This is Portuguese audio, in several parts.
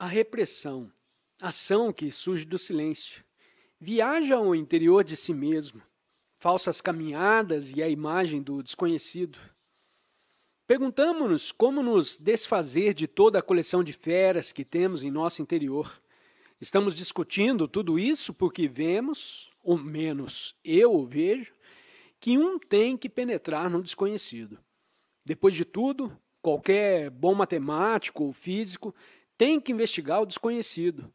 a repressão, ação que surge do silêncio. Viaja ao interior de si mesmo, falsas caminhadas e a imagem do desconhecido. Perguntamos-nos como nos desfazer de toda a coleção de feras que temos em nosso interior. Estamos discutindo tudo isso porque vemos, ou menos eu o vejo, que um tem que penetrar no desconhecido. Depois de tudo, qualquer bom matemático ou físico tem que investigar o desconhecido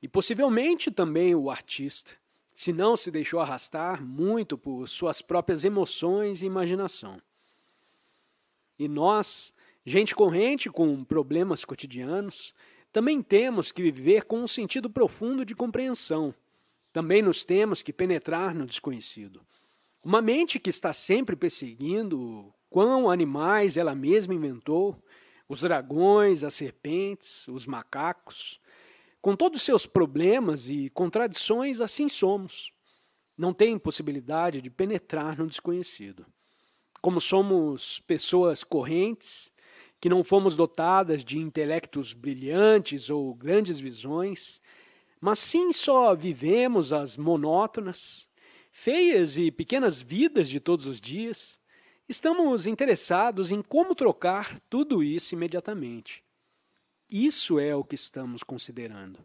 e possivelmente também o artista, se não se deixou arrastar muito por suas próprias emoções e imaginação. E nós, gente corrente com problemas cotidianos, também temos que viver com um sentido profundo de compreensão. Também nos temos que penetrar no desconhecido. Uma mente que está sempre perseguindo quão animais ela mesma inventou, os dragões, as serpentes, os macacos. Com todos seus problemas e contradições, assim somos. Não tem possibilidade de penetrar no desconhecido. Como somos pessoas correntes, que não fomos dotadas de intelectos brilhantes ou grandes visões, mas sim só vivemos as monótonas, feias e pequenas vidas de todos os dias, Estamos interessados em como trocar tudo isso imediatamente. Isso é o que estamos considerando.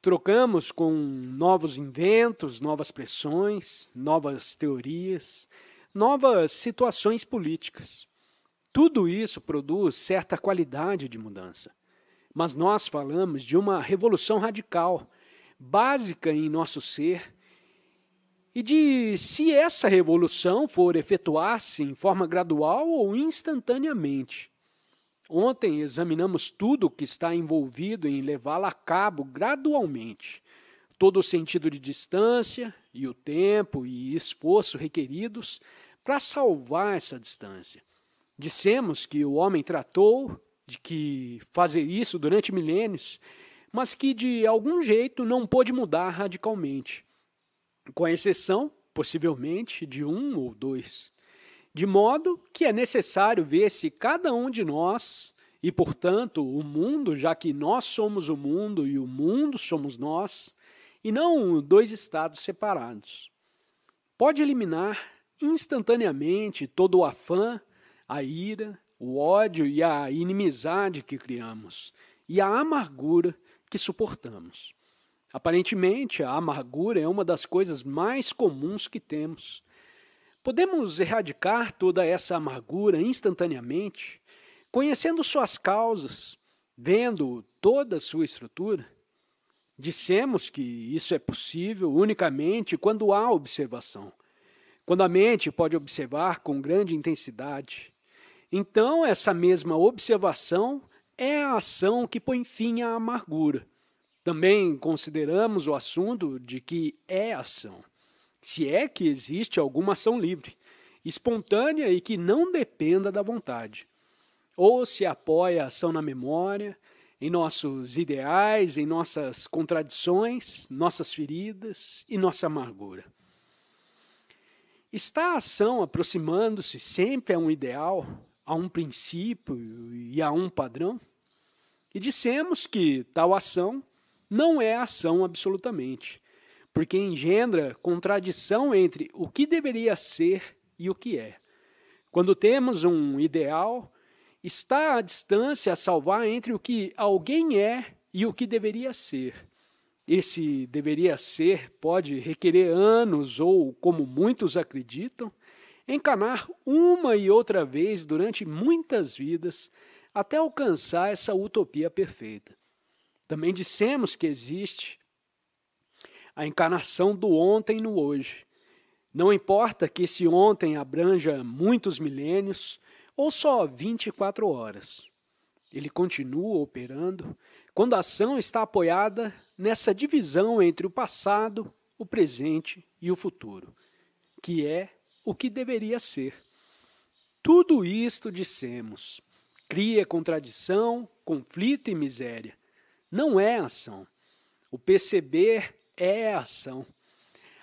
Trocamos com novos inventos, novas pressões, novas teorias, novas situações políticas. Tudo isso produz certa qualidade de mudança. Mas nós falamos de uma revolução radical, básica em nosso ser e de se essa revolução for efetuar-se em forma gradual ou instantaneamente. Ontem examinamos tudo o que está envolvido em levá-la a cabo gradualmente. Todo o sentido de distância e o tempo e esforço requeridos para salvar essa distância. Dissemos que o homem tratou de que fazer isso durante milênios, mas que de algum jeito não pôde mudar radicalmente com a exceção, possivelmente, de um ou dois. De modo que é necessário ver se cada um de nós, e portanto o mundo, já que nós somos o mundo e o mundo somos nós, e não dois estados separados, pode eliminar instantaneamente todo o afã, a ira, o ódio e a inimizade que criamos, e a amargura que suportamos. Aparentemente, a amargura é uma das coisas mais comuns que temos. Podemos erradicar toda essa amargura instantaneamente, conhecendo suas causas, vendo toda a sua estrutura? Dissemos que isso é possível unicamente quando há observação, quando a mente pode observar com grande intensidade. Então, essa mesma observação é a ação que põe fim à amargura. Também consideramos o assunto de que é ação, se é que existe alguma ação livre, espontânea e que não dependa da vontade. Ou se apoia a ação na memória, em nossos ideais, em nossas contradições, nossas feridas e nossa amargura. Está a ação aproximando-se sempre a um ideal, a um princípio e a um padrão? E dissemos que tal ação não é ação absolutamente, porque engendra contradição entre o que deveria ser e o que é. Quando temos um ideal, está a distância a salvar entre o que alguém é e o que deveria ser. Esse deveria ser pode requerer anos ou, como muitos acreditam, encanar uma e outra vez durante muitas vidas até alcançar essa utopia perfeita. Também dissemos que existe a encarnação do ontem no hoje. Não importa que esse ontem abranja muitos milênios ou só 24 horas. Ele continua operando quando a ação está apoiada nessa divisão entre o passado, o presente e o futuro, que é o que deveria ser. Tudo isto dissemos. Cria contradição, conflito e miséria não é ação. O perceber é ação.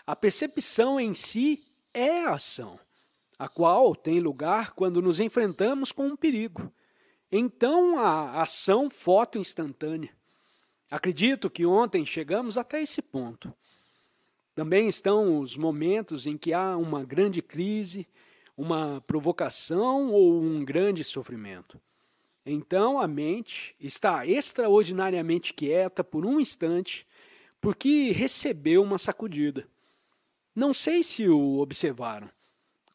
A percepção em si é ação, a qual tem lugar quando nos enfrentamos com um perigo. Então, a ação foto instantânea. Acredito que ontem chegamos até esse ponto. Também estão os momentos em que há uma grande crise, uma provocação ou um grande sofrimento. Então a mente está extraordinariamente quieta por um instante, porque recebeu uma sacudida. Não sei se o observaram.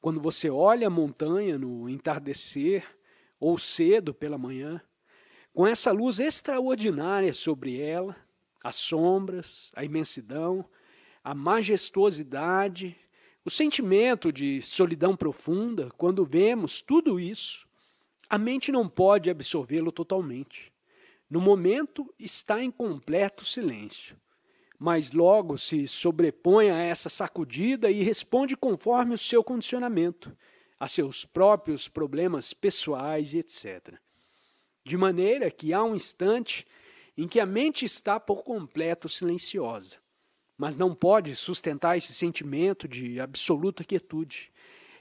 Quando você olha a montanha no entardecer ou cedo pela manhã, com essa luz extraordinária sobre ela, as sombras, a imensidão, a majestosidade, o sentimento de solidão profunda, quando vemos tudo isso, a mente não pode absorvê-lo totalmente. No momento está em completo silêncio, mas logo se sobrepõe a essa sacudida e responde conforme o seu condicionamento, a seus próprios problemas pessoais e etc. De maneira que há um instante em que a mente está por completo silenciosa, mas não pode sustentar esse sentimento de absoluta quietude.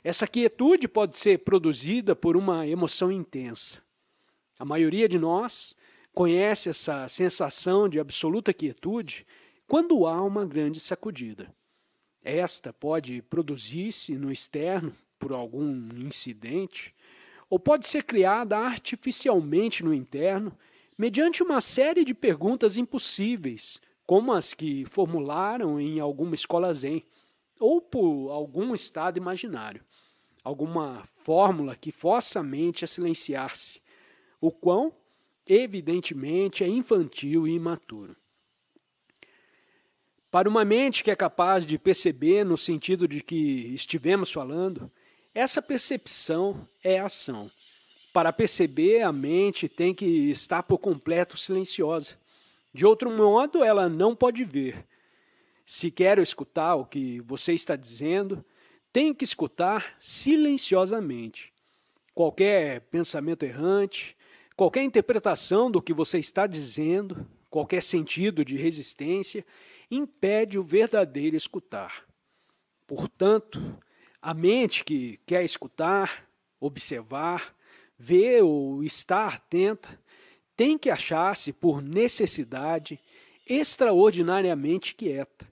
Essa quietude pode ser produzida por uma emoção intensa. A maioria de nós conhece essa sensação de absoluta quietude quando há uma grande sacudida. Esta pode produzir-se no externo por algum incidente, ou pode ser criada artificialmente no interno, mediante uma série de perguntas impossíveis, como as que formularam em alguma escola zen ou por algum estado imaginário, alguma fórmula que força a mente a silenciar-se, o quão, evidentemente, é infantil e imaturo. Para uma mente que é capaz de perceber no sentido de que estivemos falando, essa percepção é ação. Para perceber, a mente tem que estar por completo silenciosa. De outro modo, ela não pode ver, se quero escutar o que você está dizendo, tenho que escutar silenciosamente. Qualquer pensamento errante, qualquer interpretação do que você está dizendo, qualquer sentido de resistência, impede o verdadeiro escutar. Portanto, a mente que quer escutar, observar, ver ou estar atenta, tem que achar-se por necessidade extraordinariamente quieta,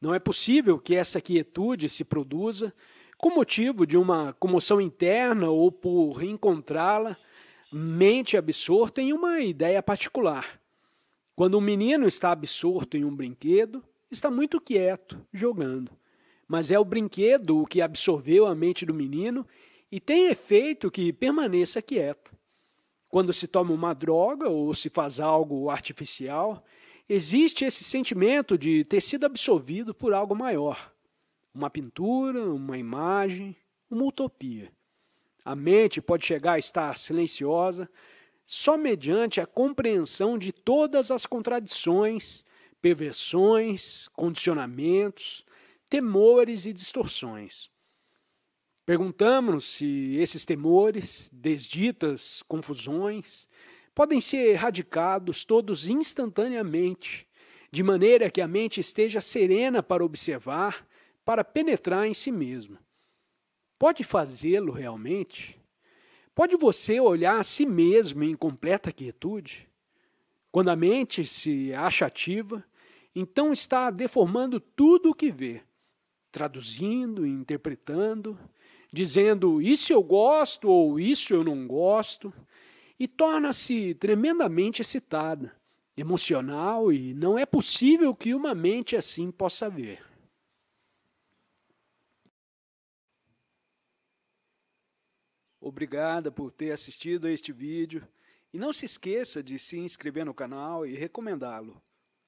não é possível que essa quietude se produza com motivo de uma comoção interna ou por encontrá-la mente absorta em uma ideia particular. Quando um menino está absorto em um brinquedo, está muito quieto, jogando. Mas é o brinquedo o que absorveu a mente do menino e tem efeito que permaneça quieto. Quando se toma uma droga ou se faz algo artificial, existe esse sentimento de ter sido absorvido por algo maior. Uma pintura, uma imagem, uma utopia. A mente pode chegar a estar silenciosa só mediante a compreensão de todas as contradições, perversões, condicionamentos, temores e distorções. Perguntamos-nos se esses temores, desditas, confusões, podem ser erradicados todos instantaneamente, de maneira que a mente esteja serena para observar, para penetrar em si mesmo. Pode fazê-lo realmente? Pode você olhar a si mesmo em completa quietude? Quando a mente se acha ativa, então está deformando tudo o que vê, traduzindo, interpretando, dizendo isso eu gosto ou isso eu não gosto, e torna-se tremendamente excitada, emocional e não é possível que uma mente assim possa ver. Obrigada por ter assistido a este vídeo e não se esqueça de se inscrever no canal e recomendá-lo,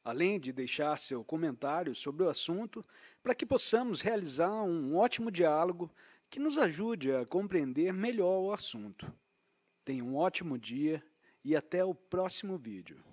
além de deixar seu comentário sobre o assunto para que possamos realizar um ótimo diálogo que nos ajude a compreender melhor o assunto. Tenha um ótimo dia e até o próximo vídeo.